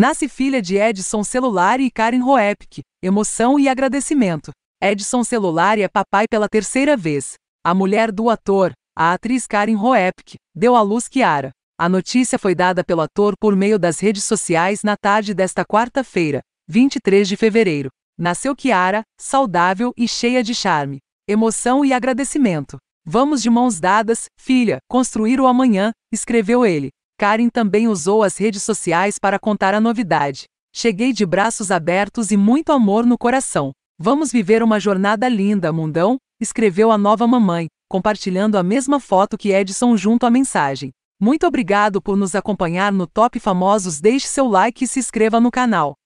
Nasce filha de Edson Celular e Karen Roepke, emoção e agradecimento. Edson Celular é papai pela terceira vez. A mulher do ator, a atriz Karen Roepke, deu à luz Kiara. A notícia foi dada pelo ator por meio das redes sociais na tarde desta quarta-feira, 23 de fevereiro. Nasceu Kiara, saudável e cheia de charme, emoção e agradecimento. Vamos de mãos dadas, filha, construir o amanhã, escreveu ele. Karen também usou as redes sociais para contar a novidade. Cheguei de braços abertos e muito amor no coração. Vamos viver uma jornada linda, mundão, escreveu a nova mamãe, compartilhando a mesma foto que Edson junto à mensagem. Muito obrigado por nos acompanhar no Top Famosos. Deixe seu like e se inscreva no canal.